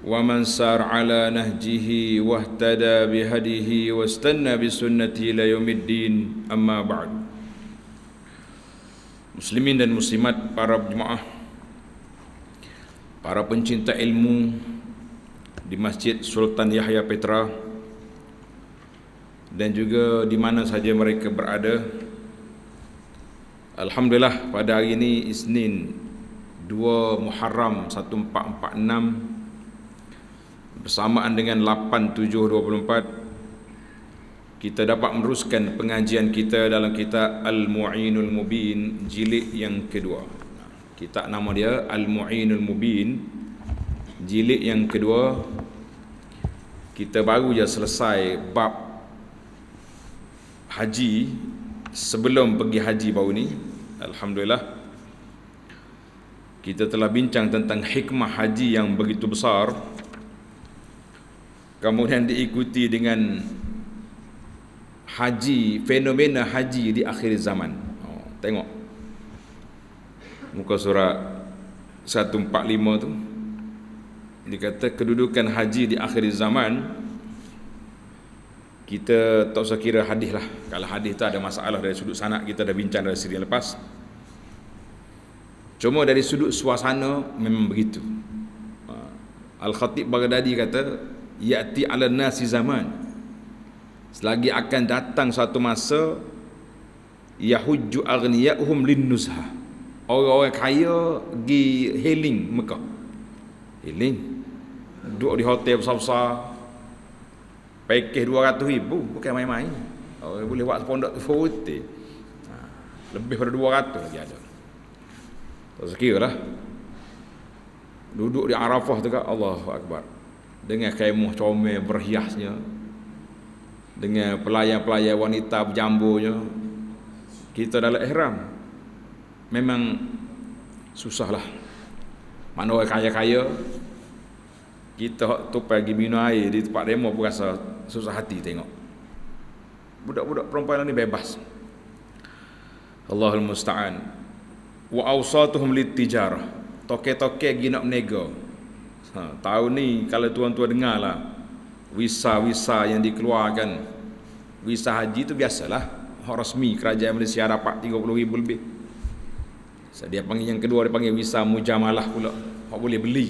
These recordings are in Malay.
ومن سار على نهجه واهتدى بهديه واستنى بسنته الى يوم الدين اما بعد Muslimin dan muslimat para jemaah Para pencinta ilmu Di Masjid Sultan Yahya Petra Dan juga di mana saja mereka berada Alhamdulillah pada hari ini Isnin 2 Muharram 1446 bersamaan dengan 8724 kita dapat meneruskan pengajian kita dalam kitab Al-Mu'inul Mubin jilid yang kedua. Kitab nama dia Al-Mu'inul Mubin jilid yang kedua. Kita baru saja selesai bab haji sebelum pergi haji baru ni. Alhamdulillah kita telah bincang tentang hikmah haji yang begitu besar kemudian diikuti dengan haji fenomena haji di akhir zaman oh, tengok muka surat 145 tu dikata kedudukan haji di akhir zaman kita tak usah kira hadis lah kalau hadis tu ada masalah dari sudut sana kita dah bincang dari siri lepas cuma dari sudut suasana memang begitu ah, Al-Khatib Baghdadi kata yakti ala nasi zaman selagi akan datang satu masa yahujju aghniyahum linnuzha orang-orang kaya pergi healing Mekah healing duduk di hotel besar-besar pakej 200 ribu bukan main-main orang boleh buat sepondok tu forte ha, lebih daripada 200 lagi ada tak sekiralah duduk di Arafah tu Allah Allahu Akbar dengan kaimuh comel berhiasnya dengan pelayan-pelayan wanita berjambunya kita dalam ihram memang susahlah mana orang kaya-kaya kita tu pergi minum air di tempat demo pun rasa susah hati tengok budak-budak perempuan ni bebas Allahul musta'an wa awsatuhum litijarah toke-toke gi nak berniaga ha, tahun ni kalau tuan-tuan dengar lah visa-visa yang dikeluarkan visa haji tu biasalah hak rasmi kerajaan Malaysia dapat ribu lebih so, dia panggil yang kedua dia panggil visa mujamalah pula hak boleh beli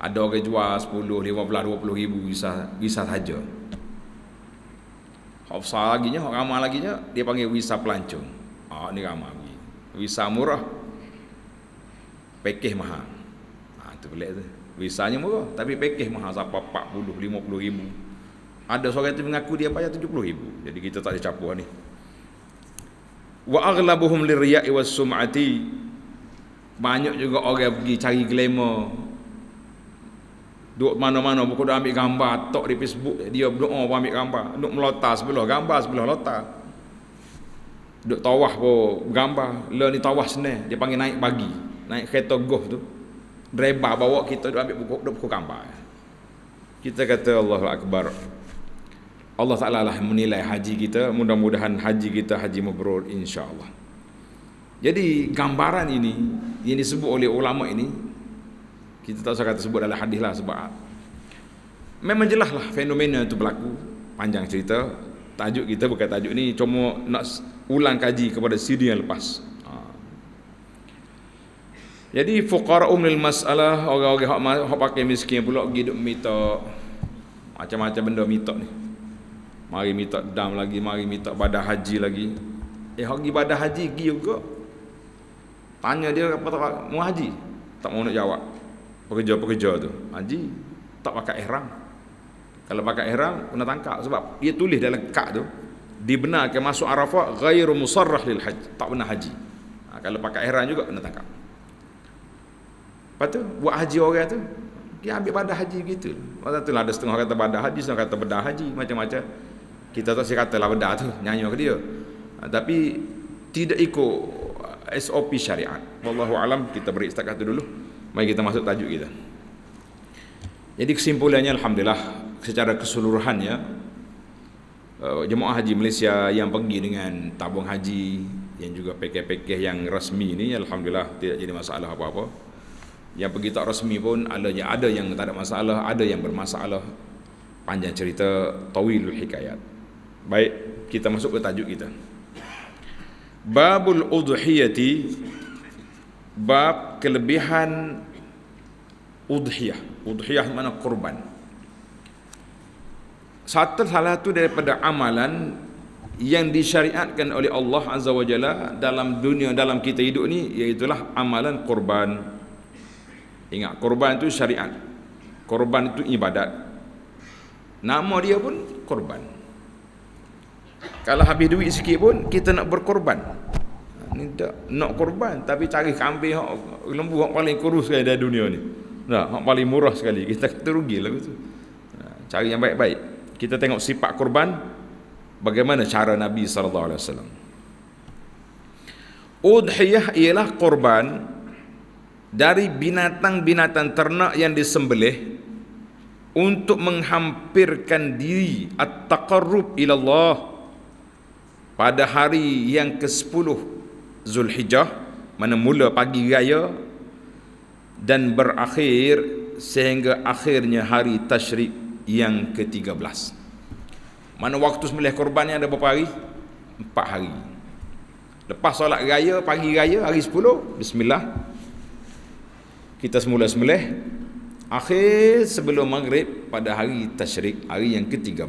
ada orang jual 10, 15, 20 ribu visa, visa sahaja Hak besar lagi nya, hak ramah lagi nya, dia panggil visa pelancong. Ah ni ramah lagi. Visa murah. Pakej mahal tu pelik tu. Visanya murah. Tapi pakej mahal sampai 40, 50 ribu. Ada seorang tu mengaku dia bayar 70 ribu. Jadi kita tak ada capuan ni. Wa aghlabuhum lirya'i was sum'ati. Banyak juga orang pergi cari glamour. Duduk mana-mana buku dah ambil gambar tok di Facebook dia berdoa pun ambil gambar. Duduk melotar sebelah gambar sebelah lotar. Duduk tawah pun gambar. Lah ni tawah senang dia panggil naik bagi. Naik kereta goh tu rebah bawa kita duk ambil buku duk buku gambar kita kata Allahu akbar Allah Taala lah menilai haji kita mudah-mudahan haji kita haji mabrur insyaallah jadi gambaran ini yang disebut oleh ulama ini kita tak usah kata sebut dalam hadis lah sebab memang jelas lah fenomena itu berlaku panjang cerita tajuk kita bukan tajuk ni cuma nak ulang kaji kepada siri yang lepas jadi fuqara umil masalah orang-orang hak hak pakai miskin pula pergi duk minta macam-macam benda minta ni. Mari minta dam lagi, mari minta badan haji lagi. Eh hak pergi badan haji pergi juga. Tanya dia apa tak mau haji? Tak mau nak jawab. Pekerja-pekerja tu. Haji tak pakai ihram. Kalau pakai ihram kena tangkap sebab dia tulis dalam kad tu dibenarkan masuk Arafah ghairu musarrah lil haji. Tak benar haji. Ha, kalau pakai ihram juga kena tangkap. Lepas tu buat haji orang tu dia ambil badah haji gitu Masa tu lah ada setengah kata badah haji, setengah kata bedah haji, macam-macam. Kita tak kata lah bedah tu, nyanyi ke dia. Ha, tapi tidak ikut SOP syariat. Wallahu alam kita beri setakat tu dulu. Mari kita masuk tajuk kita. Jadi kesimpulannya alhamdulillah secara keseluruhannya uh, jemaah haji Malaysia yang pergi dengan tabung haji yang juga pakej-pakej yang rasmi ini alhamdulillah tidak jadi masalah apa-apa yang pergi tak resmi pun ada yang ada yang tak ada masalah, ada yang bermasalah. Panjang cerita tawilul hikayat. Baik, kita masuk ke tajuk kita. Babul udhiyati bab kelebihan udhiyah. Udhiyah mana kurban. Satu salah tu daripada amalan yang disyariatkan oleh Allah Azza wa Jalla dalam dunia dalam kita hidup ni iaitu amalan kurban. Ingat korban itu syariat. Korban itu ibadat. Nama dia pun korban. Kalau habis duit sikit pun kita nak berkorban. Ni tak nak korban tapi cari kambing yang lembu hak paling kurus sekali dalam dunia ni. Nah, yang paling murah sekali kita terugi rugilah gitu. Cari yang baik-baik. Kita tengok sifat korban bagaimana cara Nabi sallallahu alaihi wasallam. Udhiyah ialah korban dari binatang-binatang ternak yang disembelih untuk menghampirkan diri at-taqarrub ila Allah pada hari yang ke-10 Zulhijjah mana mula pagi raya dan berakhir sehingga akhirnya hari tashrik yang ke-13 mana waktu sembelih korban yang ada berapa hari? 4 hari lepas solat raya, pagi raya, hari 10 Bismillah, kita semula semula akhir sebelum maghrib pada hari tashrik hari yang ke-13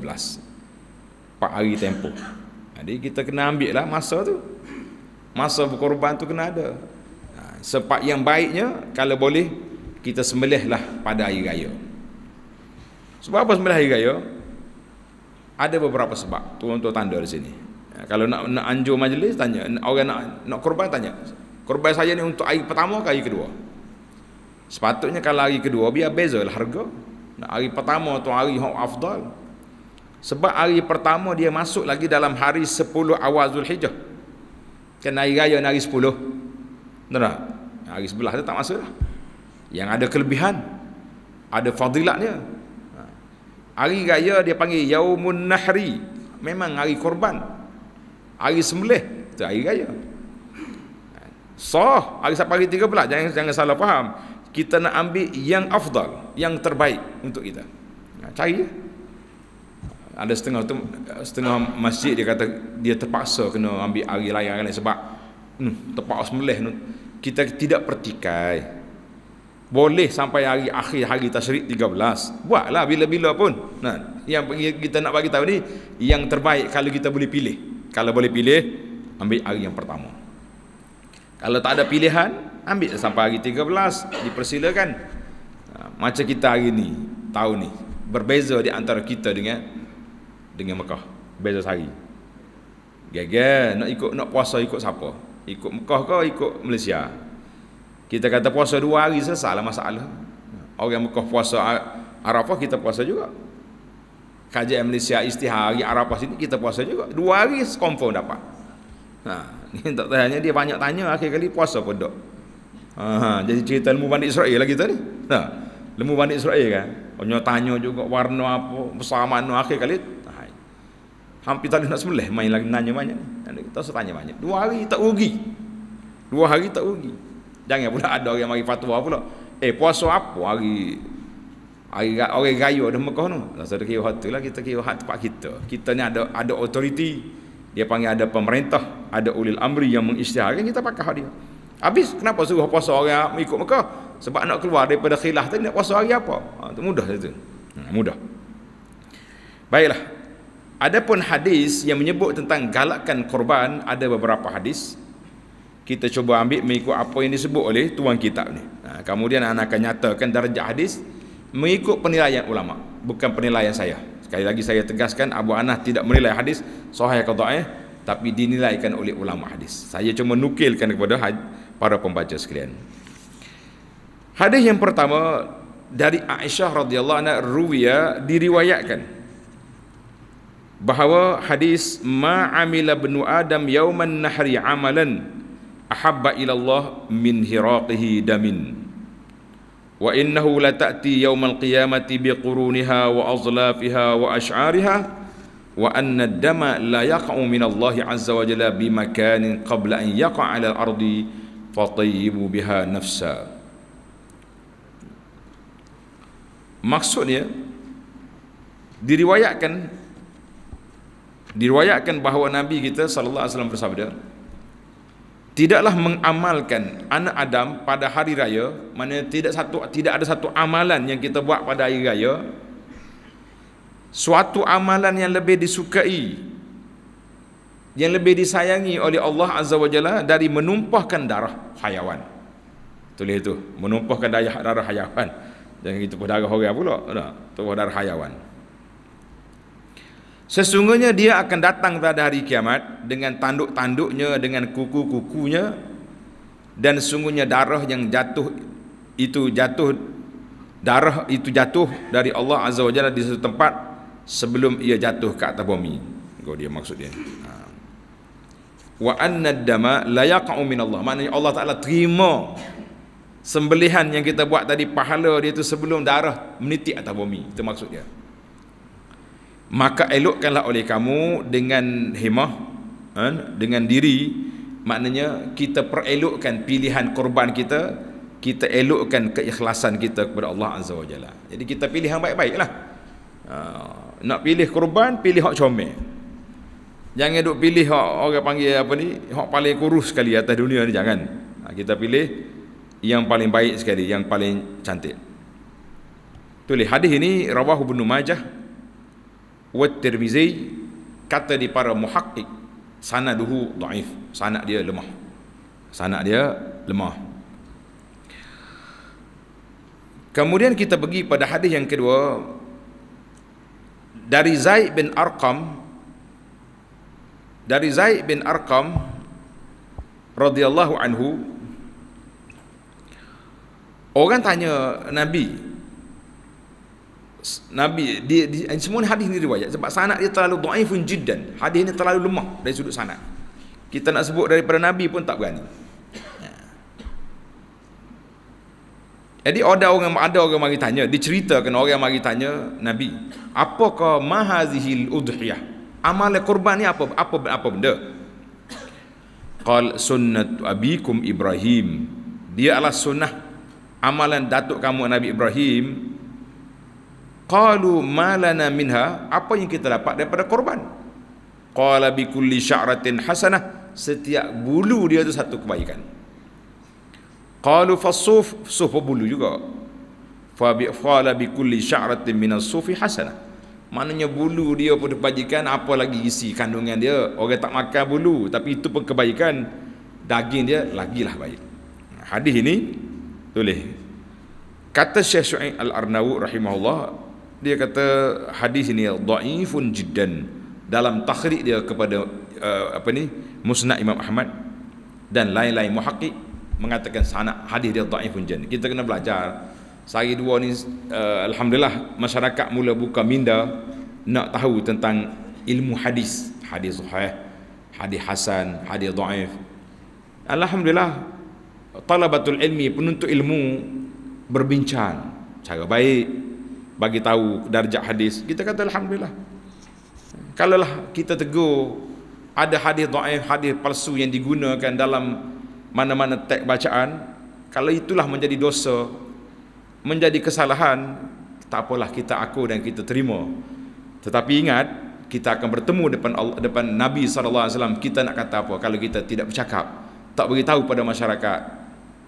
empat hari tempoh jadi kita kena ambil lah masa tu masa berkorban tu kena ada ha, Sebab yang baiknya kalau boleh kita semelih lah pada hari raya sebab apa semelih hari raya ada beberapa sebab tuan-tuan tanda di sini ha, kalau nak, nak anjur majlis tanya orang nak, nak korban tanya korban saya ni untuk hari pertama ke hari kedua Sepatutnya kalau hari kedua biar beza lah harga. Hari pertama tu hari yang afdal. Sebab hari pertama dia masuk lagi dalam hari 10 awal Zulhijjah. Kan hari raya ni hari 10. Tentang tak? Hari sebelah tu tak masuk lah. Yang ada kelebihan. Ada fadilatnya. Ha. Hari raya dia panggil Yaumun Nahri. Memang hari korban. Hari sembelih. Itu hari raya. Ha. Sah. So, hari sampai hari 13. Jangan, jangan salah faham kita nak ambil yang afdal yang terbaik untuk kita ha, cari ada setengah tu setengah masjid dia kata dia terpaksa kena ambil hari layang kan sebab hmm, terpaksa meleh nu kita tidak pertikai boleh sampai hari akhir hari tasyrik 13 buatlah bila-bila pun nah yang kita nak bagi tahu ni yang terbaik kalau kita boleh pilih kalau boleh pilih ambil hari yang pertama kalau tak ada pilihan ambil sampai hari 13 dipersilakan ha, macam kita hari ni tahun ni berbeza di antara kita dengan dengan Mekah beza sehari gaga nak ikut nak puasa ikut siapa ikut Mekah ke ikut Malaysia kita kata puasa dua hari selesai lah masalah orang Mekah puasa Arafah kita puasa juga kajian Malaysia istihari Arafah sini kita puasa juga dua hari confirm dapat ha, ni tak tanya dia banyak tanya akhir kali puasa pun dok Ha, jadi cerita lembu Bani Israel lagi tadi. Nah, lembu Bani Israel kan. Punya oh, tanya juga warna apa, besar mana akhir kali. Ha, hampir tadi nak sembelih main lagi nanya banyak. Nanti kita tanya banyak. Dua hari tak rugi. Dua hari tak rugi. Jangan pula ada orang yang mari fatwa pula. Eh puasa apa hari hari orang gayo di Mekah tu. Lah saya kira hati lah kita kira hati tempat kita. Kita ni ada ada authority. Dia panggil ada pemerintah, ada ulil amri yang mengisytiharkan kita pakai hak Habis kenapa suruh puasa hari ikut Mekah? Sebab nak keluar daripada khilaf tadi nak puasa hari apa? Ha, ah, itu mudah saja. Hmm, mudah. Baiklah. ada pun hadis yang menyebut tentang galakkan korban ada beberapa hadis. Kita cuba ambil mengikut apa yang disebut oleh tuan kitab ni. Ha, kemudian anak akan nyatakan darjah hadis mengikut penilaian ulama, bukan penilaian saya. Sekali lagi saya tegaskan Abu Anah tidak menilai hadis sahih atau eh, tapi dinilaikan oleh ulama hadis. Saya cuma nukilkan kepada hadis para pembaca sekalian. Hadis yang pertama dari Aisyah radhiyallahu anha ruwiya diriwayatkan bahawa hadis ma'amila bin Adam yauman nahri amalan ahabba ila Allah min hiraqihi damin wa innahu la ta'ti yawmal qiyamati bi quruniha wa azlafiha wa ash'ariha wa anna dama la yaqa'u min Allah azza wa jalla bi makanin qabla an yaqa'a 'ala al-ardi fatayyibu biha nafsa maksudnya diriwayatkan diriwayatkan bahawa nabi kita sallallahu alaihi wasallam bersabda tidaklah mengamalkan anak Adam pada hari raya mana tidak satu tidak ada satu amalan yang kita buat pada hari raya suatu amalan yang lebih disukai yang lebih disayangi oleh Allah Azza wa Jalla dari menumpahkan darah hayawan. Tulis itu, menumpahkan darah darah hayawan. Jangan kita darah orang pula, tak? Tumpah darah hayawan. Sesungguhnya dia akan datang pada hari kiamat dengan tanduk-tanduknya, dengan kuku-kukunya dan sungguhnya darah yang jatuh itu jatuh darah itu jatuh dari Allah Azza wa Jalla di satu tempat sebelum ia jatuh ke atas bumi. Kau dia maksud dia. Ha wa anna dama la yaqa'u min Allah maknanya Allah Taala terima sembelihan yang kita buat tadi pahala dia tu sebelum darah menitik atas bumi itu maksudnya maka elokkanlah oleh kamu dengan himah eh, dengan diri maknanya kita perelokkan pilihan korban kita kita elokkan keikhlasan kita kepada Allah Azza Wajalla. jadi kita pilih yang baik-baik lah ah, nak pilih korban pilih hak comel Jangan duk pilih hok orang panggil apa ni, hok paling kurus sekali atas dunia ni jangan. Ha, kita pilih yang paling baik sekali, yang paling cantik. Tulis hadis ini rawahu Ibnu Majah wa Tirmizi kata di para muhaqqiq sanaduhu dhaif, sanad dia lemah. Sanad dia lemah. Kemudian kita pergi pada hadis yang kedua dari Zaid bin Arqam dari Zaid bin Arqam radhiyallahu anhu orang tanya Nabi Nabi dia, dia semua hadis ni riwayat sebab sanad dia terlalu dhaifun jiddan hadis ni terlalu lemah dari sudut sanad kita nak sebut daripada Nabi pun tak berani ya. Jadi ada orang ada orang mari tanya, diceritakan orang mari tanya Nabi, apakah mahazihil udhiyah? amal kurban ni apa apa apa benda qal sunnat abikum ibrahim dia adalah sunnah amalan datuk kamu nabi ibrahim qalu malana minha apa yang kita dapat daripada korban qala bi kulli sya'ratin hasanah setiap bulu dia tu satu kebaikan qalu fasuf suf bulu juga fa bi qala bi kulli sya'ratin min as-sufi hasanah Maknanya bulu dia pun kebajikan Apa lagi isi kandungan dia Orang tak makan bulu Tapi itu pun kebaikan Daging dia lagilah baik Hadis ini Tulis Kata Syekh Su'in Al-Arnawu Rahimahullah Dia kata Hadis ini Da'ifun jiddan Dalam takhrik dia kepada uh, Apa ni Musnah Imam Ahmad Dan lain-lain muhaqib Mengatakan sana Hadis dia da'ifun jiddan Kita kena belajar Sehari dua ni uh, Alhamdulillah masyarakat mula buka minda Nak tahu tentang ilmu hadis Hadis Zuhayah Hadis Hasan Hadis Da'if Alhamdulillah Talabatul ilmi penuntut ilmu Berbincang Cara baik Bagi tahu darjah hadis Kita kata Alhamdulillah Kalaulah kita tegur Ada hadis Da'if Hadis palsu yang digunakan dalam Mana-mana teks bacaan Kalau itulah menjadi dosa menjadi kesalahan tak apalah kita aku dan kita terima tetapi ingat kita akan bertemu depan Allah, depan Nabi saw. kita nak kata apa kalau kita tidak bercakap tak beritahu pada masyarakat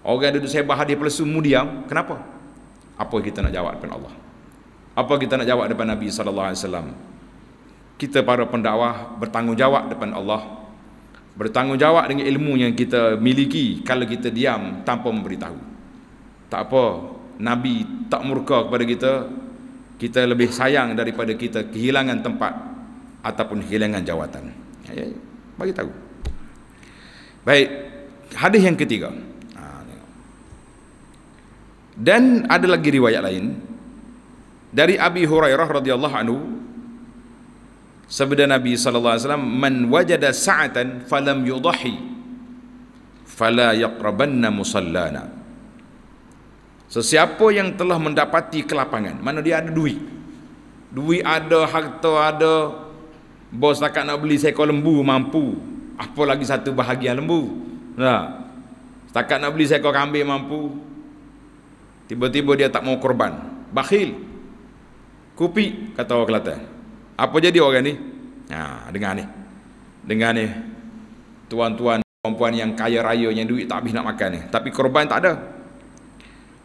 orang duduk sebah hadis palsu mu diam kenapa apa kita nak jawab depan Allah apa kita nak jawab depan Nabi saw? kita para pendakwah bertanggungjawab depan Allah bertanggungjawab dengan ilmu yang kita miliki kalau kita diam tanpa memberitahu tak apa Nabi tak murka kepada kita kita lebih sayang daripada kita kehilangan tempat ataupun kehilangan jawatan ya, ya, bagi tahu baik hadis yang ketiga ha, dan ada lagi riwayat lain dari Abi Hurairah radhiyallahu anhu sabda Nabi saw alaihi wasallam man wajada sa'atan falam yudahi fala yaqrabanna musallana Sesiapa yang telah mendapati kelapangan, mana dia ada duit. Duit ada, harta ada. Bos tak nak beli seekor lembu mampu. Apa lagi satu bahagian lembu? Nah. Ha. Tak nak beli seekor kambing mampu. Tiba-tiba dia tak mau korban. Bakhil. Kupi kata orang Kelantan. Apa jadi orang ni? Nah, ha, dengar ni. Dengar ni. Tuan-tuan, puan-puan yang kaya raya yang duit tak habis nak makan ni, tapi korban tak ada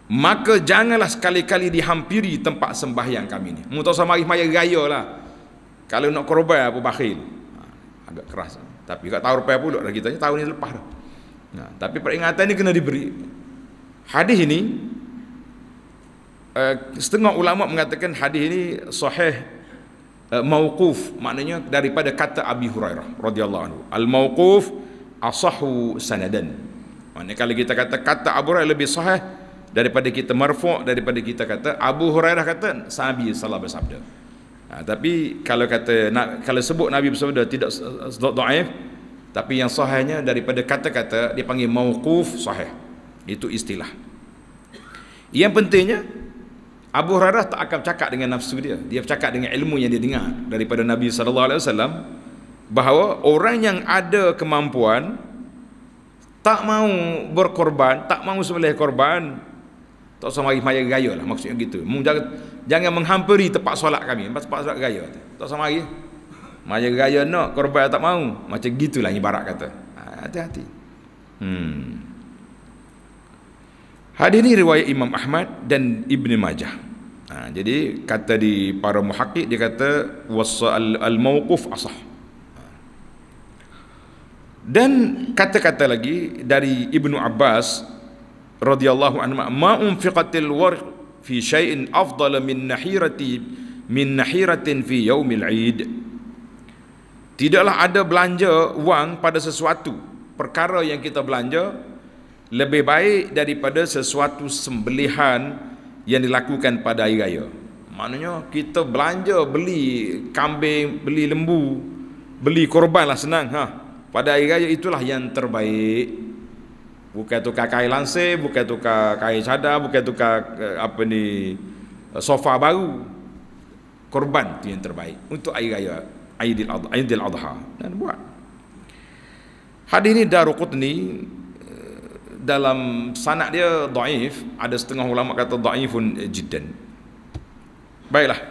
maka janganlah sekali-kali dihampiri tempat sembahyang kami ni mu tahu sama hari maya raya lah kalau nak korban apa bakhil ha, agak keras tapi kat tahun rupiah pula lagi tanya tahun ni lepas dah nah, ha, tapi peringatan ni kena diberi hadis ini eh, setengah ulama mengatakan hadis ini sahih uh, mauquf maknanya daripada kata Abi Hurairah radhiyallahu anhu al mauquf asahu sanadan maknanya kalau kita kata kata Abu Hurairah lebih sahih daripada kita marfu' daripada kita kata Abu Hurairah kata Nabi salah bersabda ha, tapi kalau kata nak, kalau sebut Nabi bersabda tidak da'if tapi yang sahihnya daripada kata-kata dia panggil mauquf sahih itu istilah yang pentingnya Abu Hurairah tak akan cakap dengan nafsu dia dia cakap dengan ilmu yang dia dengar daripada Nabi sallallahu alaihi bahawa orang yang ada kemampuan tak mau berkorban tak mau sembelih korban tak usah mari semayang gaya lah maksudnya gitu. Jangan, jangan menghampiri tempat solat kami. Tempat solat gaya. Tak usah mari. Semayang gaya nak, korban tak mau. Macam gitulah ibarat kata. Ha, hati-hati. Hmm. Hadis ini riwayat Imam Ahmad dan Ibn Majah. Ha, jadi kata di para muhakik dia kata wasa al, mauquf asah. Ha. Dan kata-kata lagi dari Ibnu Abbas radhiyallahu anhu ma unfiqatil warq fi shayin afdal min nahirati min nahiratin fi yaumil id tidaklah ada belanja wang pada sesuatu perkara yang kita belanja lebih baik daripada sesuatu sembelihan yang dilakukan pada hari raya maknanya kita belanja beli kambing beli lembu beli korban lah senang ha pada hari raya itulah yang terbaik bukan tukar kain lansir, bukan tukar kain cadar, bukan tukar eh, apa ni eh, sofa baru. Korban tu yang terbaik untuk air raya Aidil Adha, Aidil Adha dan buat. Hadis ni Daruqutni eh, dalam sanad dia dhaif, ada setengah ulama kata dhaifun jiddan. Baiklah.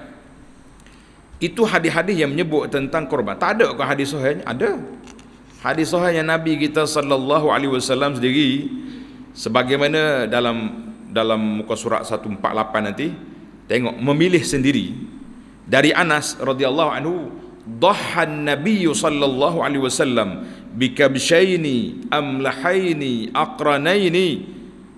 Itu hadis-hadis yang menyebut tentang korban. Tak ada ke hadis sahih? Ada hadis sahih yang Nabi kita sallallahu alaihi wasallam sendiri sebagaimana dalam dalam muka surat 148 nanti tengok memilih sendiri dari Anas radhiyallahu anhu dhahan nabiyyu sallallahu alaihi wasallam bikabshaini amlahaini aqranaini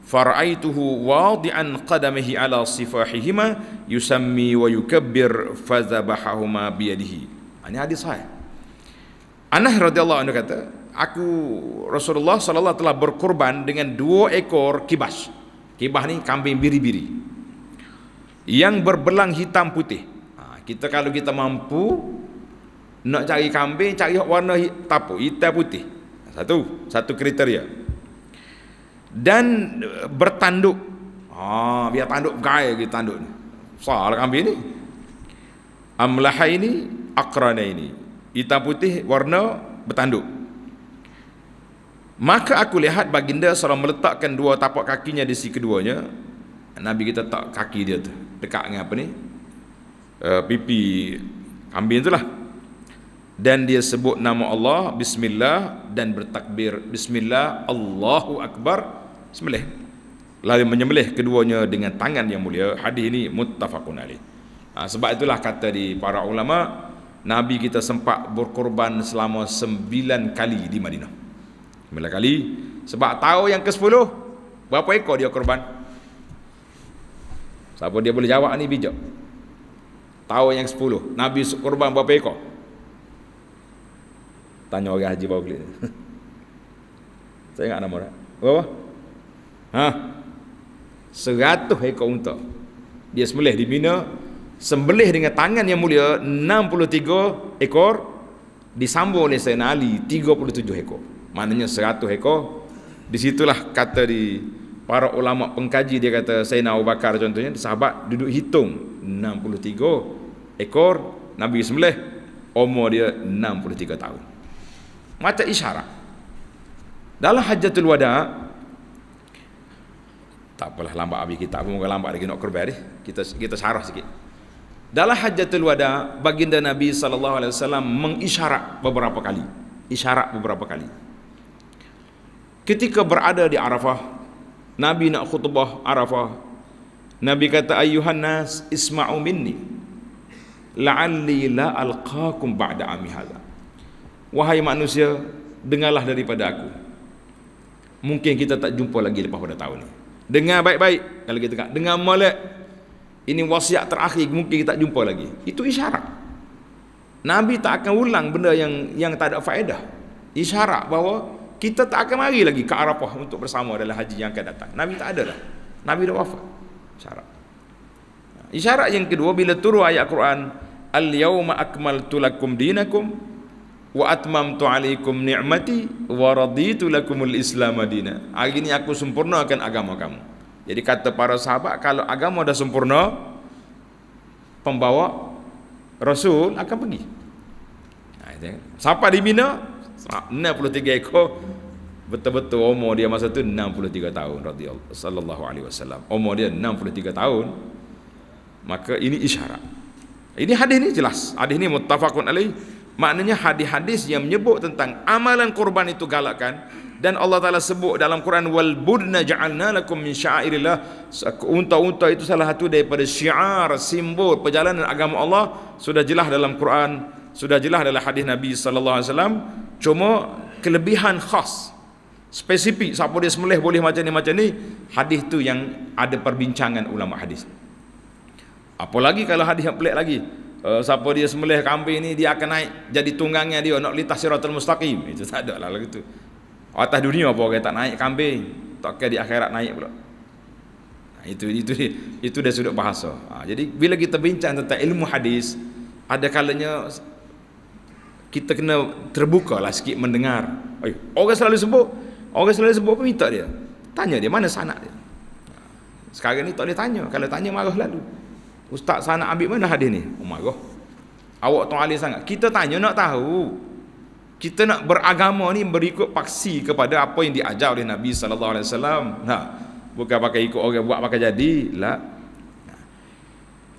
faraituhu wadi'an qadamihi ala sifahihima yusammi wa yukabbir fazabahahuma biyadihi ini hadis sahih Anas radhiyallahu anhu kata, aku Rasulullah sallallahu telah berkorban dengan dua ekor kibas. Kibas ni kambing biri-biri. Yang berbelang hitam putih. Ha, kita kalau kita mampu nak cari kambing cari warna tapu hitam putih. Satu, satu kriteria. Dan eh, bertanduk. Ha, biar tanduk gaya gitu tanduk ni. Soal lah kambing ni. Amlahaini aqranaini. ini hitam putih warna bertanduk maka aku lihat baginda seorang meletakkan dua tapak kakinya di sisi keduanya Nabi kita tak kaki dia tu dekat dengan apa ni uh, pipi kambing tu lah dan dia sebut nama Allah Bismillah dan bertakbir Bismillah Allahu Akbar sembelih lalu menyembelih keduanya dengan tangan yang mulia hadis ini muttafaqun alih ha, sebab itulah kata di para ulama' Nabi kita sempat berkorban selama sembilan kali di Madinah. Sembilan kali. Sebab tahu yang ke-10, berapa ekor dia korban? Siapa dia boleh jawab ni bijak. Tahu yang ke-10, Nabi korban berapa ekor? Tanya orang haji bawah Saya ingat nama orang. Berapa? Ha? Seratus ekor unta. Dia semelih dibina, sembelih dengan tangan yang mulia 63 ekor disambung oleh Sayyidina Ali 37 ekor maknanya 100 ekor disitulah kata di para ulama pengkaji dia kata Sayyidina Abu Bakar contohnya sahabat duduk hitung 63 ekor Nabi sembelih umur dia 63 tahun macam isyarat dalam hajatul wada tak apalah lambat habis kita pun lambat lagi nak kerbar kita kita sarah sikit dalam hajatul wada, baginda Nabi SAW mengisyarat beberapa kali. Isyarat beberapa kali. Ketika berada di Arafah, Nabi nak khutbah Arafah. Nabi kata, Ayuhan nas, isma'u minni. La'alli la'alqakum ba'da amihala. Wahai manusia, dengarlah daripada aku. Mungkin kita tak jumpa lagi lepas pada tahun ini. Dengar baik-baik. Kalau kita kata, dengar molek, ini wasiat terakhir mungkin kita tak jumpa lagi itu isyarat Nabi tak akan ulang benda yang yang tak ada faedah isyarat bahawa kita tak akan mari lagi ke Arafah untuk bersama dalam haji yang akan datang Nabi tak ada dah Nabi dah wafat isyarat isyarat yang kedua bila turun ayat Quran al-yawma akmaltu lakum dinakum wa atmamtu alaikum ni'mati wa raditu lakumul islam madina hari ini aku sempurnakan agama kamu jadi kata para sahabat kalau agama dah sempurna pembawa rasul akan pergi. Ha, kan. Siapa dibina? 63 ha, ekor betul-betul umur dia masa tu 63 tahun radhiyallahu sallallahu alaihi wasallam. Umur dia 63 tahun. Maka ini isyarat. Ini hadis ni jelas. Hadis ni muttafaqun alaih. Maknanya hadis-hadis yang menyebut tentang amalan korban itu galakkan, dan Allah Taala sebut dalam Quran wal budna ja'alna lakum min sya'irillah unta-unta itu salah satu daripada syiar simbol perjalanan agama Allah sudah jelas dalam Quran sudah jelas dalam hadis Nabi sallallahu alaihi wasallam cuma kelebihan khas spesifik siapa dia semelih boleh macam ni macam ni hadis tu yang ada perbincangan ulama hadis apalagi kalau hadis yang pelik lagi Uh, siapa dia semelih kambing ni dia akan naik jadi tunggangnya dia nak lintas siratul mustaqim itu tak ada lah lagu tu Atas dunia apa orang tak naik kambing, tak kira di akhirat naik pula. Nah, ha, itu itu itu, itu dah sudut bahasa. Ha, jadi bila kita bincang tentang ilmu hadis, ada kalanya kita kena terbuka lah sikit mendengar. Ayuh, orang selalu sebut, orang selalu sebut apa minta dia? Tanya dia mana sanak dia? Sekarang ni tak boleh tanya. Kalau tanya marah lalu. Ustaz sanak ambil mana hadis ni? Oh marah. Awak tak alih sangat. Kita tanya nak tahu kita nak beragama ni berikut paksi kepada apa yang diajar oleh Nabi sallallahu alaihi wasallam. Ha. Bukan pakai ikut orang buat pakai jadi lah.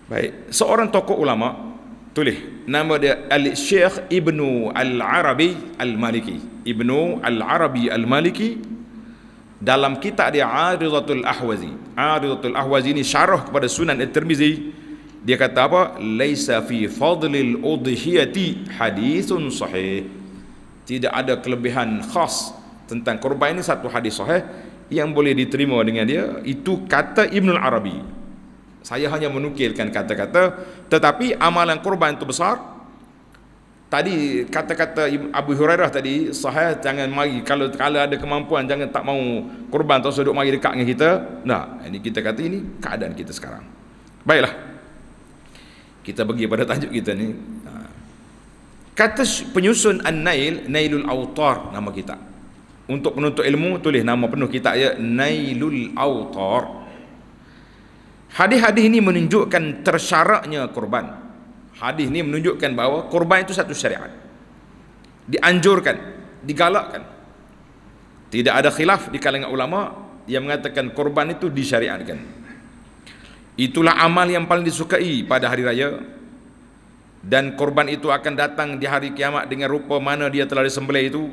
Baik, seorang tokoh ulama tulis nama dia Al Syekh Ibnu Al Arabi Al Maliki. Ibnu Al Arabi Al Maliki dalam kitab dia Aridatul Ahwazi. Aridatul Ahwazi ni syarah kepada Sunan At-Tirmizi. Dia kata apa? Laisa fi fadlil udhiyati hadithun sahih tidak ada kelebihan khas tentang korban ini satu hadis sahih yang boleh diterima dengan dia itu kata Ibnul Arabi saya hanya menukilkan kata-kata tetapi amalan korban itu besar tadi kata-kata Abu Hurairah tadi sahih jangan mari kalau kala ada kemampuan jangan tak mau korban terus duduk mari dekat dengan kita nah ini kita kata ini keadaan kita sekarang baiklah kita bagi pada tajuk kita ni Kata penyusun An-Nail, Nailul Autar nama kita. Untuk penuntut ilmu tulis nama penuh kita ya Nailul Autar. Hadis-hadis ini menunjukkan tersyaraknya kurban. Hadis ini menunjukkan bahawa kurban itu satu syariat. Dianjurkan, digalakkan. Tidak ada khilaf di kalangan ulama yang mengatakan kurban itu disyariatkan. Itulah amal yang paling disukai pada hari raya dan korban itu akan datang di hari kiamat dengan rupa mana dia telah disembelih itu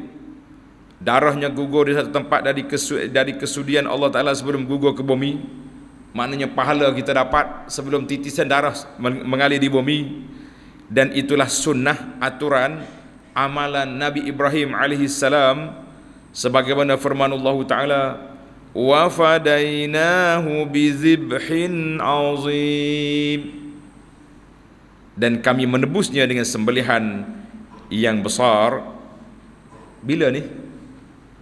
darahnya gugur di satu tempat dari dari kesudian Allah Taala sebelum gugur ke bumi maknanya pahala kita dapat sebelum titisan darah mengalir di bumi dan itulah sunnah aturan amalan Nabi Ibrahim alaihi salam sebagaimana firman Allah Taala wa fadainahu zibhin azim dan kami menebusnya dengan sembelihan yang besar bila ni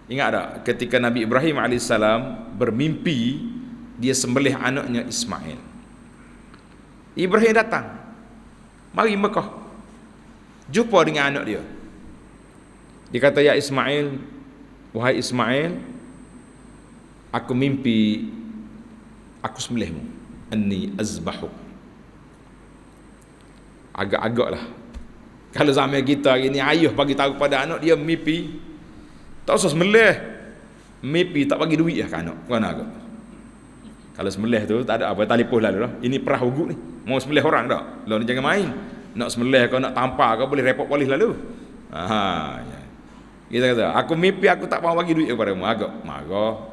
ingat tak ketika Nabi Ibrahim AS bermimpi dia sembelih anaknya Ismail Ibrahim datang mari Mekah jumpa dengan anak dia dia kata ya Ismail wahai Ismail aku mimpi aku sembelihmu anni azbahuk agak-agak lah kalau zaman kita hari ni ayah bagi tahu kepada anak dia mimpi tak usah semelih mimpi tak bagi duit lah ke anak bukan lah aku kalau semelih tu tak ada apa telefon lalu lah ini perah ugut ni mau semelih orang tak lo lah, ni jangan main nak semelih kau nak tampar kau boleh repot polis lalu ha, ha ya. kita kata aku mimpi aku tak mau bagi duit kepada mu agak marah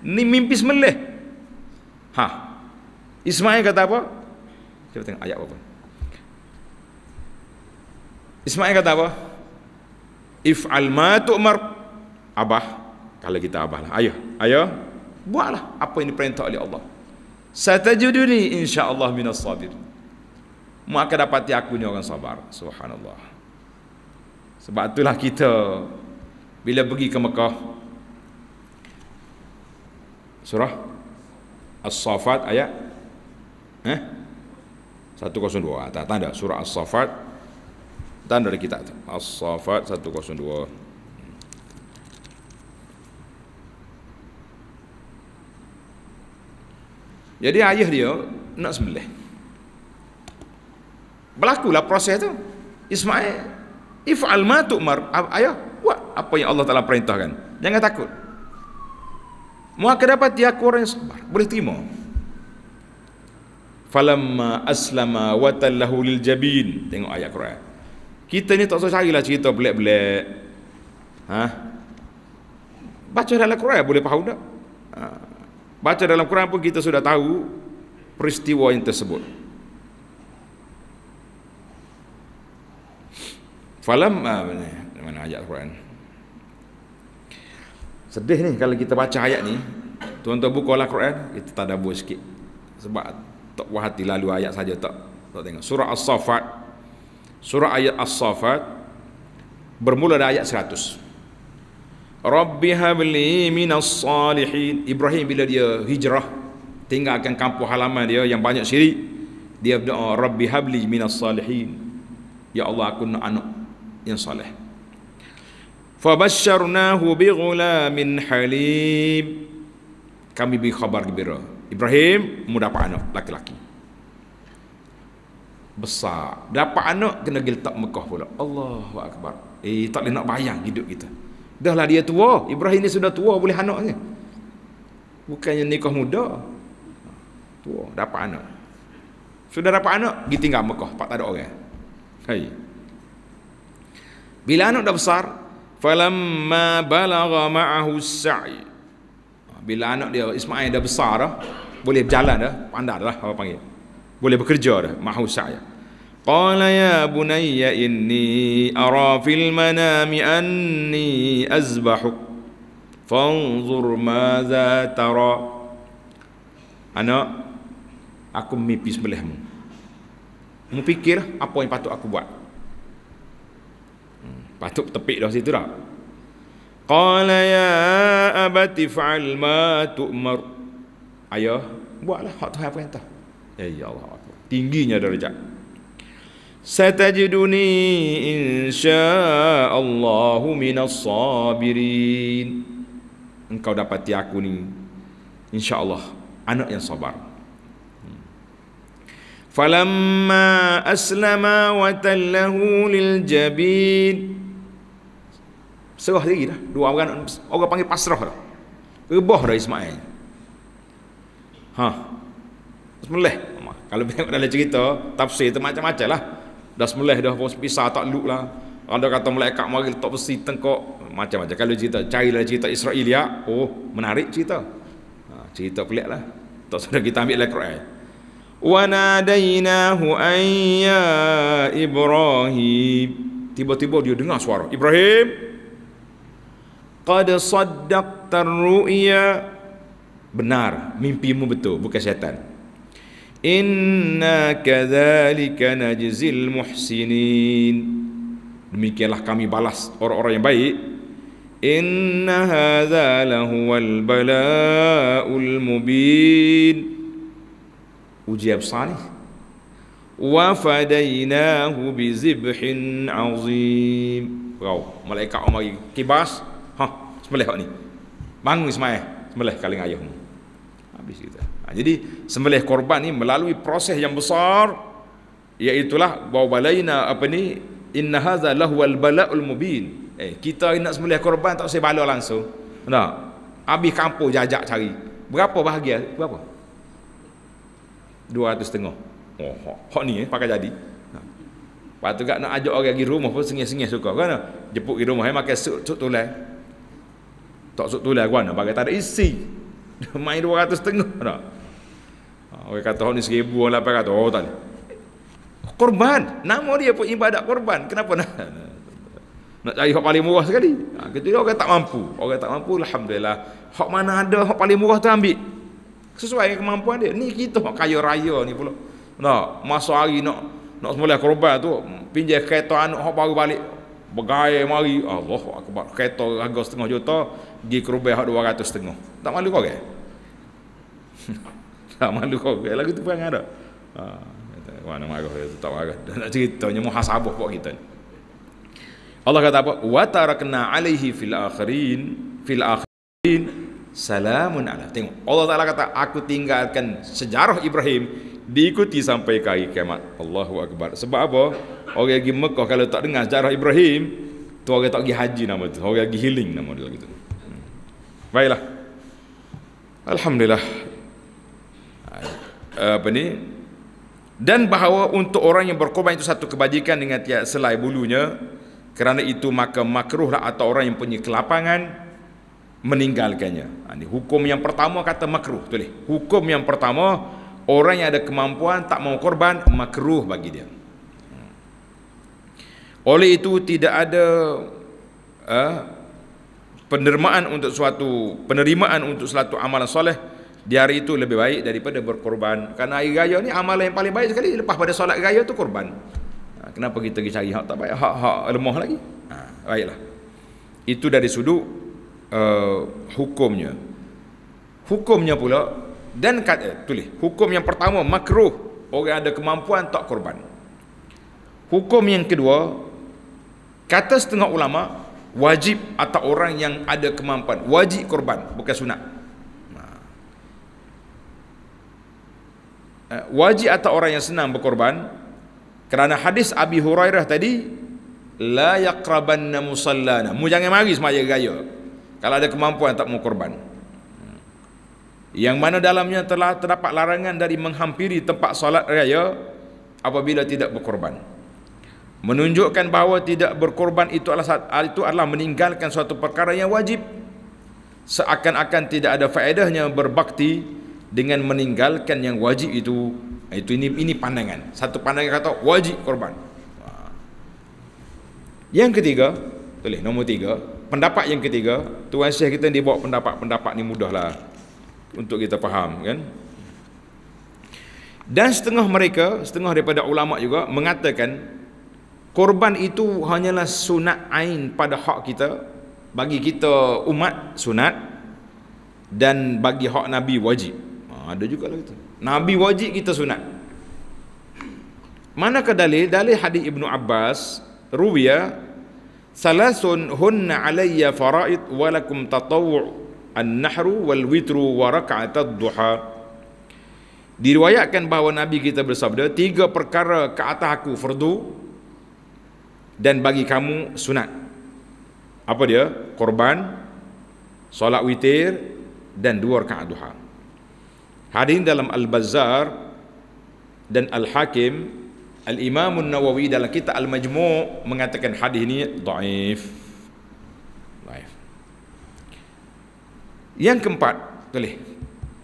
ni mimpi semelih ha Ismail kata apa? Coba tengok ayat apa. Ismail kata apa? alma tu tu'mar. Abah, kalau kita abah lah. Ayo, ayo. Buatlah apa yang diperintah oleh Allah. Satajuduni insya-Allah minas sabir. Mu akan dapati aku ni orang sabar. Subhanallah. Sebab itulah kita bila pergi ke Mekah surah As-Saffat ayat eh 102 ah, tak tanda surah As-Saffat 102 dan dari kita. As-Safat 102 Jadi ayah dia nak sembelih. Berlaku lah proses tu. Ismail if'al ma tu'mar. Ayah buat apa yang Allah Taala perintahkan. Jangan takut. Mu akan dapat dia orang yang sabar, boleh terima. Falamma aslama wa tallahu lil jabin. Tengok ayat Quran. Kita ni tak usah carilah cerita belak-belak. Ha? Baca dalam Quran boleh faham tak? Ha? Baca dalam Quran pun kita sudah tahu peristiwa yang tersebut. Falam ah, mana ayat Quran? Sedih ni kalau kita baca ayat ni, tuan-tuan bukalah Quran, kita tak ada buat sikit. Sebab tak puas hati lalu ayat saja tak tak tengok. Surah As-Saffat surah ayat as-safat bermula dari ayat 100 rabbi habli minas salihin ibrahim bila dia hijrah tinggalkan kampung halaman dia yang banyak syirik dia berdoa rabbi habli minas salihin ya allah aku nak anak yang soleh fabasyarnahu bi ghulamin halim kami beri khabar gembira Ibrahim mudah dapat anak laki-laki besar. Dapat anak kena tak Mekah pula. Allahu akbar. Eh tak boleh nak bayang hidup kita. Dahlah dia tua, Ibrahim ni sudah tua boleh anak ni. Bukannya nikah muda. Tua dapat anak. Sudah dapat anak, pergi tinggal Mekah, tak ada orang. hey Bila anak dah besar, falamma balagha ma'ahu sa'i. Bila anak dia Ismail dah besar dah, boleh berjalan dah, pandai dah apa lah, panggil boleh bekerja dah mahu saya qala ya bunayya inni ara fil manami anni azbahu fanzur madza tara anak aku mimpi sebelahmu mu fikir apa yang patut aku buat hmm, patut tepik dah situ dah qala ya abati fa'al ma tu'mar ayah buatlah hak tuhan perintah Eh ya Allah aku. Tingginya derajat. Satajiduni insya'allahu minas sabirin. Engkau dapati aku ni. InsyaAllah. Anak yang sabar. Falamma aslama watallahu tallahu lil jabin. Serah diri dah. Dua orang orang panggil pasrah lah. Rebah dah Ismail. Ha. Semelih. Kalau tengok dalam cerita tafsir itu macam-macam lah. Dah semelih dah pun pisah tak luk lah. Ada kata malaikat mari letak besi tengkok. Macam-macam. Kalau cerita cari cerita Israel ya. Oh menarik cerita. Ha, cerita pelik lah. Tak sudah kita ambil lah Quran. Wa nadainahu ayya Ibrahim. Tiba-tiba dia dengar suara. Ibrahim. Qad saddaqtar ru'ya. Benar, mimpimu betul, bukan syaitan. إنا كذلك نجزي المحسنين Demikianlah kami balas orang-orang yang baik Inna hadha lahuwal bala'ul mubin Ujian besar ni Wafadainahu bizibhin azim Wow, malaikat Umar kibas Ha, sembelih ni Bangun semai, sembelih kaling ayahmu Habis kita Ha, jadi sembelih korban ni melalui proses yang besar iaitulah balaina apa ni inna hadza lahuwal bala'ul mubin. Eh kita nak sembelih korban tak usah bala langsung. Nah. Habis kampung jajak cari. Berapa bahagia? Berapa? 200 setengah. Oh, hak, ni eh, pakai jadi. Nah. Ha. Lepas tu nak ajak orang pergi rumah pun sengih-sengih suka. Kan? Jepuk pergi rumah, eh, makan sup, sup tulang. Tak sup tulang, kan? Bagai tak ada isi. Main 200 setengah. Nah. Orang kata orang oh, ni seribu orang lapan kata Oh tak ada Korban Nama dia pun ibadat korban Kenapa nak Nak cari hak paling murah sekali ha, Kita orang tak mampu Orang tak mampu Alhamdulillah Hak mana ada hak paling murah tu ambil Sesuai dengan kemampuan dia Ni kita hak kaya raya ni pula Nah, masa hari nak nak semula korban tu Pinjai kereta anak hak baru balik bergaya mari Allah akbar kereta harga setengah juta pergi korban dua ratus setengah tak malu kau ke Tak malu kau ke lagu tu pun ada. Ha, mana marah dia tu tak marah. Dan nak ceritanya muhasabah buat kita ni. Allah kata apa? Wa tarakna alaihi fil akhirin fil akhirin salamun ala. Tengok Allah Taala kata aku tinggalkan sejarah Ibrahim diikuti sampai ke hari kiamat. Allahu akbar. Sebab apa? Orang pergi Mekah kalau tak dengar sejarah Ibrahim, tu orang tak pergi haji nama tu. Orang yang pergi healing nama dia lagi tu. Hmm. Baiklah. Alhamdulillah. Eh, apa ni dan bahawa untuk orang yang berkorban itu satu kebajikan dengan tiap selai bulunya kerana itu maka makruhlah atau orang yang punya kelapangan meninggalkannya ini ha, hukum yang pertama kata makruh tulis hukum yang pertama orang yang ada kemampuan tak mau korban makruh bagi dia hmm. oleh itu tidak ada eh, penerimaan untuk suatu penerimaan untuk suatu amalan soleh di hari itu lebih baik daripada berkorban kerana hari raya ni amalan yang paling baik sekali lepas pada solat raya tu korban ha, kenapa kita pergi cari hak tak baik hak-hak lemah lagi ha, baiklah itu dari sudut uh, hukumnya hukumnya pula dan kata eh, tulis hukum yang pertama makruh orang ada kemampuan tak korban hukum yang kedua kata setengah ulama wajib atau orang yang ada kemampuan wajib korban bukan sunat Eh, wajib atau orang yang senang berkorban kerana hadis Abi Hurairah tadi la yaqrabanna musallana mu jangan mari semaya gaya kalau ada kemampuan tak mau korban hmm. yang mana dalamnya telah terdapat larangan dari menghampiri tempat solat raya apabila tidak berkorban menunjukkan bahawa tidak berkorban itu adalah ah, itu adalah meninggalkan suatu perkara yang wajib seakan-akan tidak ada faedahnya berbakti dengan meninggalkan yang wajib itu itu ini ini pandangan satu pandangan kata wajib korban yang ketiga boleh nombor tiga pendapat yang ketiga tuan syekh kita dia bawa pendapat-pendapat ni mudahlah untuk kita faham kan dan setengah mereka setengah daripada ulama juga mengatakan korban itu hanyalah sunat ain pada hak kita bagi kita umat sunat dan bagi hak nabi wajib Ah, ada juga lah itu. Nabi wajib kita sunat. Manakah dalil? Dalil hadis Ibnu Abbas ruwiya salasun hunna alayya fara'id wa lakum tatawwu' an-nahru wal witru wa rak'atad duha. Diriwayatkan bahawa Nabi kita bersabda tiga perkara ke atas aku fardu dan bagi kamu sunat. Apa dia? Korban, solat witir dan dua rakaat duha. Hari dalam Al-Bazzar dan Al-Hakim, Al-Imam nawawi dalam kitab Al-Majmu' mengatakan hadis ini daif. Daif. Yang keempat, boleh.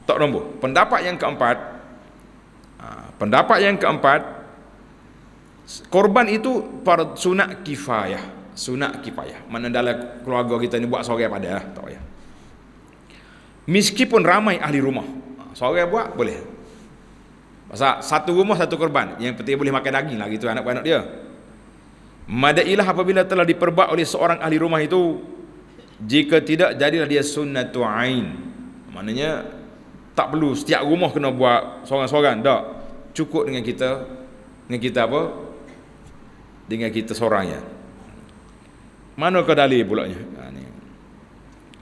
Tak nombor. Pendapat yang keempat, ah, pendapat yang keempat, korban itu para sunat kifayah. Sunat kifayah. Mana dalam keluarga kita ini buat seorang pada, lah, tak payah. Meskipun ramai ahli rumah, seorang buat boleh pasal satu rumah satu korban yang penting boleh makan daging lagi tu anak anak dia madailah apabila telah diperbuat oleh seorang ahli rumah itu jika tidak jadilah dia sunnatu ain maknanya tak perlu setiap rumah kena buat seorang-seorang tak cukup dengan kita dengan kita apa dengan kita seorang ya mana ke dalil pula ha, ni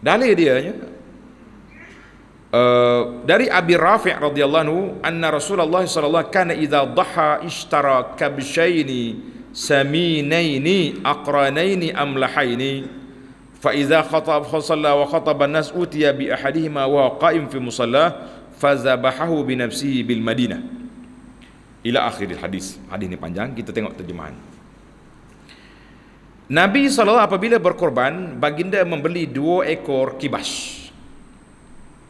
dalil dia ya? Eh, dari Abi Rafi' radhiyallahu anhu anna Rasulullah sallallahu alaihi kana idza dhaha ishtara kabshaini saminaini aqranaini amlahaini fa idza khatab khassalla wa khataba an-nas utiya bi ahadihima wa qa'im fi musalla fa zabahahu bi nafsihi bil madinah ila akhir hadis hadis ini panjang kita tengok terjemahan Nabi SAW apabila berkorban, baginda membeli dua ekor kibas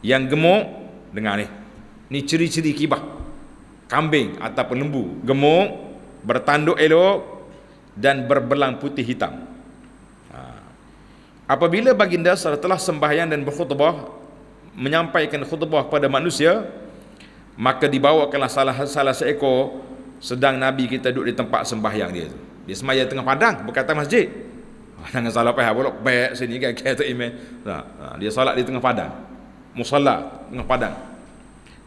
yang gemuk dengar ni ni ciri-ciri kibah kambing ataupun lembu gemuk bertanduk elok dan berbelang putih hitam ha. apabila baginda setelah sembahyang dan berkhutbah menyampaikan khutbah kepada manusia maka dibawakanlah salah salah seekor sedang Nabi kita duduk di tempat sembahyang dia tu. Dia semaya tengah padang berkata masjid. Jangan salah paham pula pek sini kan kata imam. Ha, ha, dia solat di tengah padang musalla tengah padang.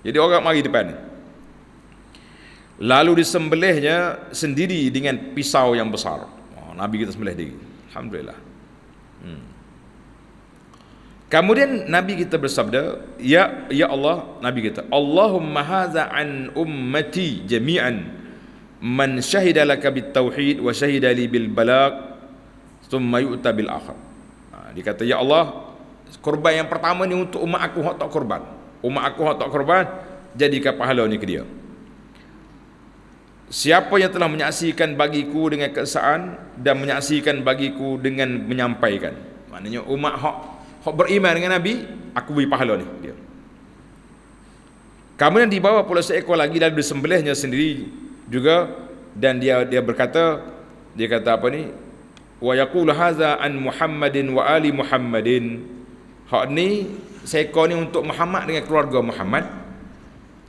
Jadi orang mari depan. Lalu disembelihnya sendiri dengan pisau yang besar. Oh, Nabi kita sembelih diri. Alhamdulillah. Hmm. Kemudian Nabi kita bersabda, "Ya ya Allah, Nabi kita, Allahumma hadza an ummati jami'an man syahida laka bit tauhid wa syahida li bil balaq, thumma yu'ta bil akhir." Ha, dia kata, "Ya Allah, korban yang pertama ni untuk umat aku hak tak korban. Umat aku hak tak korban jadikan pahala ni ke dia. Siapa yang telah menyaksikan bagiku dengan keesaan dan menyaksikan bagiku dengan menyampaikan. Maknanya umat hak hak beriman dengan nabi aku beri pahala ni dia. Kamu yang dibawa pula seekor lagi dan disembelihnya sendiri juga dan dia dia berkata dia kata apa ni wa yaqulu hadza an muhammadin wa ali muhammadin Hak ni seekor ni untuk Muhammad dengan keluarga Muhammad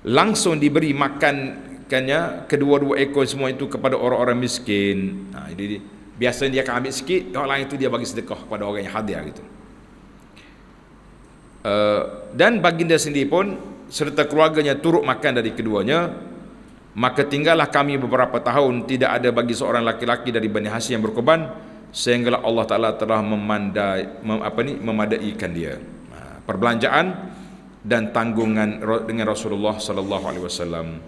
langsung diberi makan kannya kedua-dua ekor semua itu kepada orang-orang miskin. Ha, jadi biasanya dia akan ambil sikit, orang lain itu dia bagi sedekah kepada orang yang hadir gitu. Uh, dan baginda sendiri pun serta keluarganya turut makan dari keduanya maka tinggallah kami beberapa tahun tidak ada bagi seorang laki-laki dari Bani Hashim yang berkorban sehinggalah Allah Taala telah memandai mem, apa ni memadaikan dia ha, perbelanjaan dan tanggungan dengan Rasulullah sallallahu alaihi wasallam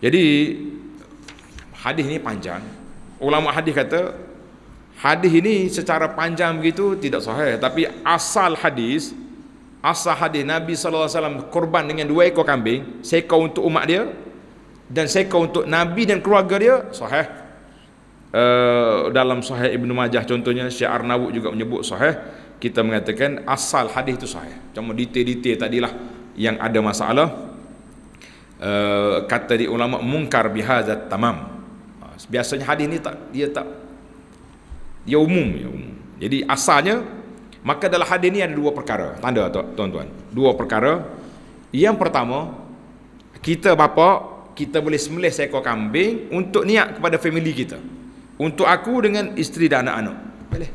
jadi hadis ini panjang ulama hadis kata hadis ini secara panjang begitu tidak sahih tapi asal hadis asal hadis Nabi sallallahu alaihi wasallam korban dengan dua ekor kambing seekor untuk umat dia dan seekor untuk Nabi dan keluarga dia sahih uh, dalam sahih Ibnu Majah contohnya Syekh Arnawut juga menyebut sahih kita mengatakan asal hadis itu sahih cuma detail-detail tadilah yang ada masalah uh, kata di ulama mungkar bihazat tamam ah, biasanya hadis ini tak dia tak dia umum ya umum jadi asalnya maka dalam hadis ini ada dua perkara tanda tuan-tuan dua perkara yang pertama kita bapa kita boleh semelih seekor kambing untuk niat kepada family kita untuk aku dengan isteri dan anak-anak boleh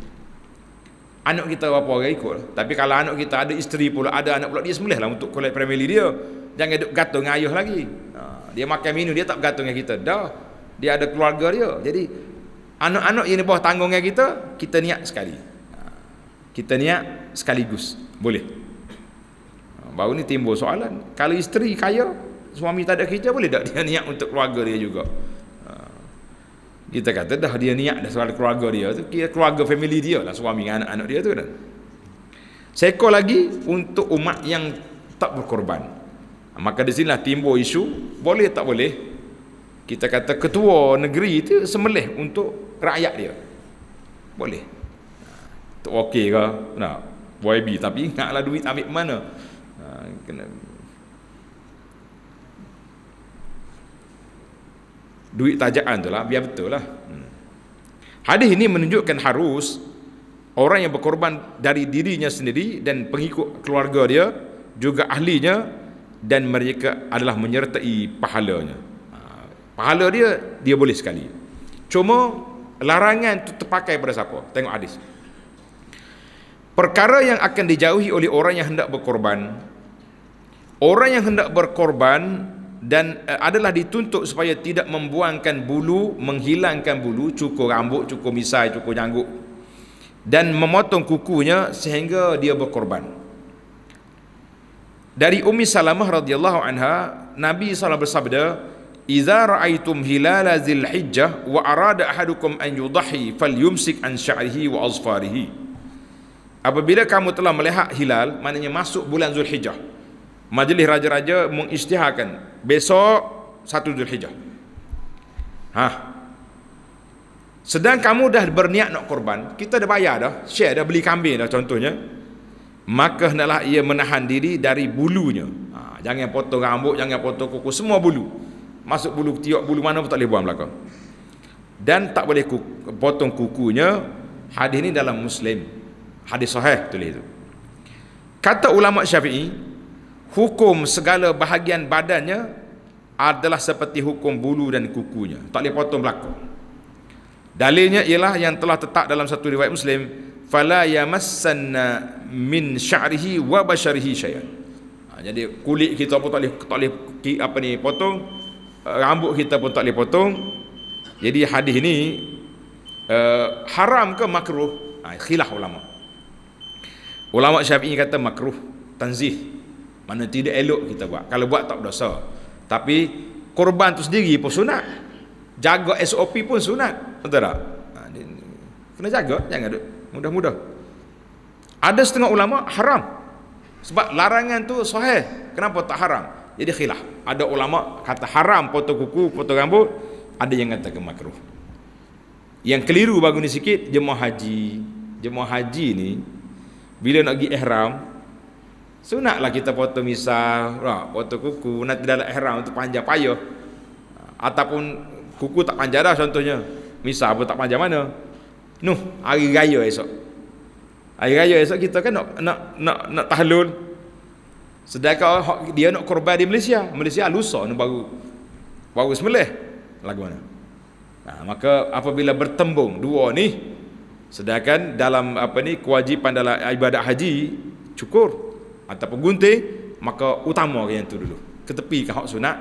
anak kita apa orang ikut tapi kalau anak kita ada isteri pula ada anak pula dia semulih lah untuk collect family dia jangan duduk gatung dengan ayah lagi ha, dia makan minum dia tak bergantung dengan kita dah dia ada keluarga dia jadi anak-anak yang di bawah tanggungan kita kita niat sekali ha, kita niat sekaligus boleh ha, baru ni timbul soalan kalau isteri kaya suami tak ada kerja boleh tak dia niat untuk keluarga dia juga kita kata dah dia niat dah soal keluarga dia tu kira keluarga family dia lah suami dengan anak-anak dia tu kan seekor lagi untuk umat yang tak berkorban ah, maka di sinilah timbul isu boleh tak boleh kita kata ketua negeri itu semelih untuk rakyat dia boleh ah, tak okey ke nak YB tapi ingatlah duit ambil mana ah, kena duit tajaan tu lah biar betul lah hmm. hadis ini menunjukkan harus orang yang berkorban dari dirinya sendiri dan pengikut keluarga dia juga ahlinya dan mereka adalah menyertai pahalanya ha, pahala dia dia boleh sekali cuma larangan tu terpakai pada siapa tengok hadis perkara yang akan dijauhi oleh orang yang hendak berkorban orang yang hendak berkorban dan eh, adalah dituntut supaya tidak membuangkan bulu, menghilangkan bulu, cukur rambut, cukur misai, cukur janggut dan memotong kukunya sehingga dia berkorban. Dari Umi Salamah radhiyallahu anha, Nabi SAW bersabda, "Idza ra'aitum hilala hijjah wa arada ahadukum an yudahi fal yumsik an sha'rihi wa azfarihi." Apabila kamu telah melihat hilal, maknanya masuk bulan Zulhijjah, Majlis Raja-Raja mengisytiharkan besok 1 Zulhijjah. Ha. Sedang kamu dah berniat nak korban, kita dah bayar dah, share dah beli kambing dah contohnya. Maka hendaklah ia menahan diri dari bulunya. Ha, jangan potong rambut, jangan potong kuku, semua bulu. Masuk bulu tiok, bulu mana pun tak boleh buang belakang. Dan tak boleh kuku, potong kukunya. Hadis ini dalam Muslim. Hadis sahih tulis itu. Kata ulama Syafi'i, hukum segala bahagian badannya adalah seperti hukum bulu dan kukunya tak boleh potong belakang dalilnya ialah yang telah tetap dalam satu riwayat muslim fala yamassanna min sya'rihi wa basharihi syai'an ha, jadi kulit kita pun tak boleh tak boleh apa ni potong eh, rambut kita pun tak boleh potong jadi hadis ni uh, haram ke makruh ha, khilaf ulama ulama syafi'i kata makruh tanzih mana tidak elok kita buat kalau buat tak berdosa tapi korban tu sendiri pun sunat jaga SOP pun sunat betul tak ha, kena jaga jangan duduk mudah-mudah ada setengah ulama haram sebab larangan tu sahih kenapa tak haram jadi khilaf ada ulama kata haram potong kuku potong rambut ada yang kata kemakruh. yang keliru bagi ni sikit jemaah haji jemaah haji ni bila nak pergi ihram Sunatlah kita foto misal, nah, foto kuku, nanti dalam ihram untuk panjang payah. Ataupun kuku tak panjang dah contohnya. Misal pun tak panjang mana. Nuh, hari raya esok. Hari raya esok kita kan nak nak nak, nak tahlul. Sedangkan dia nak korban di Malaysia. Malaysia lusa ni baru. Baru semelih. Lagu mana? Nah, ha, maka apabila bertembung dua ni, sedangkan dalam apa ni kewajipan dalam ibadat haji, cukur ataupun gunting maka utama yang tu dulu ketepikan hak sunat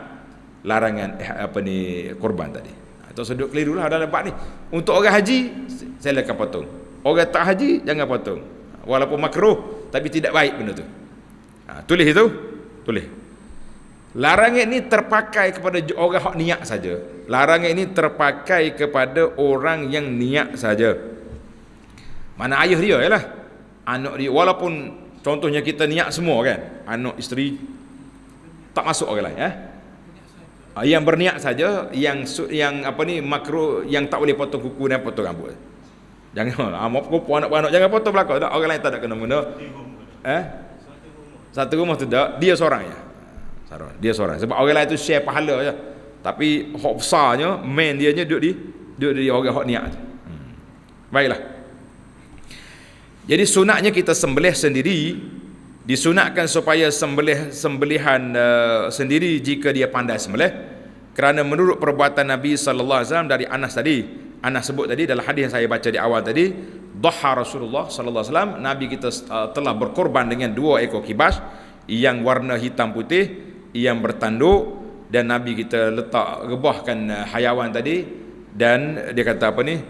larangan eh, apa ni korban tadi atau ha, sedut keliru lah dalam bab ni untuk orang haji saya akan potong orang tak haji jangan potong ha, walaupun makruh tapi tidak baik benda tu ha, tulis itu tulis larangan ini terpakai kepada orang hak niat saja larangan ini terpakai kepada orang yang niat saja mana ayah dia ialah anak dia walaupun Contohnya kita niat semua kan, anak isteri tak masuk orang lain eh. Ah, yang berniat saja yang yang apa ni makro yang tak boleh potong kuku dan potong rambut. Jangan amak ah, anak-anak jangan potong belakang dah orang lain tak ada kena mengena. Eh? Satu rumah tu dah dia seorang ya. Dia seorang sebab orang lain tu share pahala je. Tapi hak besarnya main dia nya duduk di duduk di orang hak niat. Hmm. Baiklah. Jadi sunatnya kita sembelih sendiri disunatkan supaya sembelih sembelihan uh, sendiri jika dia pandai sembelih kerana menurut perbuatan Nabi sallallahu alaihi wasallam dari Anas tadi Anas sebut tadi dalam hadis yang saya baca di awal tadi Dhaha Rasulullah sallallahu alaihi wasallam Nabi kita uh, telah berkorban dengan dua ekor kibas yang warna hitam putih yang bertanduk dan Nabi kita letak rebahkan uh, eh, hayawan tadi dan dia kata apa ni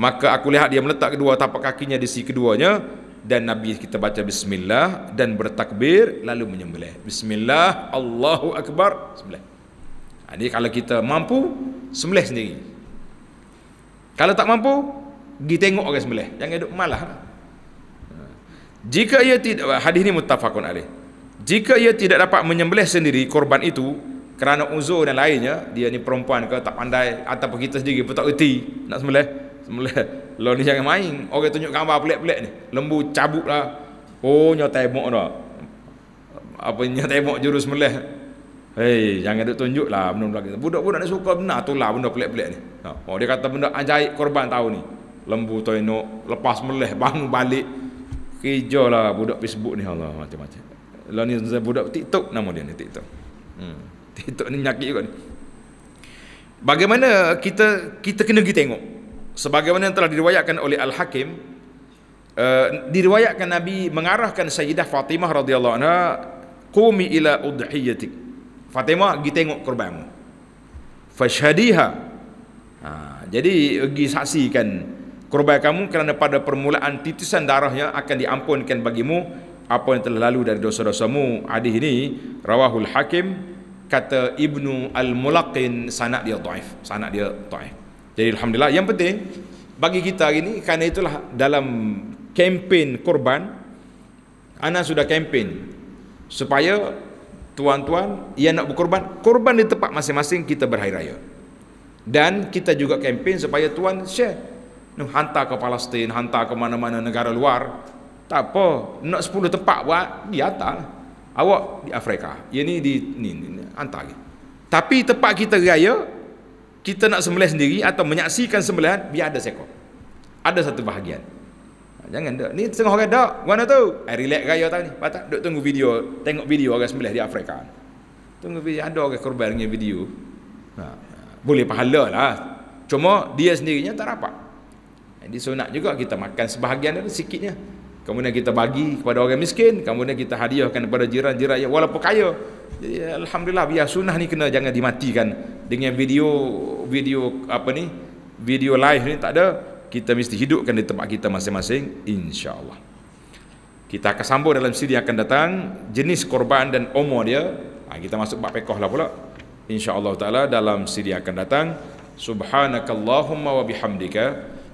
maka aku lihat dia meletak kedua tapak kakinya di sisi keduanya dan Nabi kita baca bismillah dan bertakbir lalu menyembelih bismillah Allahu Akbar sembelih ini ha, kalau kita mampu sembelih sendiri kalau tak mampu tengok orang sembelih jangan duduk malah ha. jika ia tidak hadis ini muttafaqun alaih jika ia tidak dapat menyembelih sendiri korban itu kerana uzur dan lainnya dia ni perempuan ke tak pandai ataupun kita sendiri pun tak erti nak sembelih Mula, lo ni jangan main. Orang tunjuk gambar pelik-pelik ni. Lembu cabuk lah. Oh, nyata tembok dah. Apa nyata tembok jurus meleh. Hei, jangan duk tunjuk lah benda-benda Budak-budak ni suka benar tu lah benda pelik-pelik ni. Ha, oh, dia kata benda ajaib korban tahu ni. Lembu tu lepas meleh, bangun balik. Hijau lah budak Facebook ni Allah macam-macam. Lo lah ni budak TikTok nama dia ni TikTok. Hmm. TikTok ni nyakit juga ni. Bagaimana kita kita kena pergi tengok sebagaimana yang telah diriwayatkan oleh Al Hakim uh, eh, diriwayatkan Nabi mengarahkan Sayyidah Fatimah radhiyallahu anha qumi ila udhiyatik Fatimah pergi tengok kurbanmu fashhadiha ha, jadi pergi saksikan kurban kamu kerana pada permulaan titisan darahnya akan diampunkan bagimu apa yang telah lalu dari dosa-dosamu hadis ini rawahul hakim kata ibnu al mulaqin sanad dia dhaif sanad dia dhaif jadi alhamdulillah yang penting bagi kita hari ini kerana itulah dalam kempen korban anak sudah kempen supaya tuan-tuan yang nak berkorban korban di tempat masing-masing kita berhari raya dan kita juga kempen supaya tuan share hantar ke Palestin hantar ke mana-mana negara luar tak apa nak 10 tempat buat di atas lah. awak di Afrika ini di ni, ni, hantar tapi tempat kita raya kita nak sembelih sendiri atau menyaksikan sembelihan biar ada seko. ada satu bahagian ha, jangan dak ni setengah orang dak mana tahu ai eh, relax gaya tahu ni patak duk tunggu video tengok video orang sembelih di Afrika tunggu video ada orang korban dengan video ha. ha. boleh pahala lah cuma dia sendirinya tak rapat jadi eh, sunat juga kita makan sebahagian dia sikitnya Kemudian kita bagi kepada orang miskin, kemudian kita hadiahkan kepada jiran-jiran yang walaupun kaya. Jadi, alhamdulillah biar sunnah ni kena jangan dimatikan dengan video video apa ni? Video live ni tak ada, kita mesti hidupkan di tempat kita masing-masing insya-Allah. Kita akan sambung dalam siri yang akan datang jenis korban dan umur dia. Ha, kita masuk bab pekoh lah pula. Insya-Allah taala dalam siri yang akan datang subhanakallahumma wa bihamdika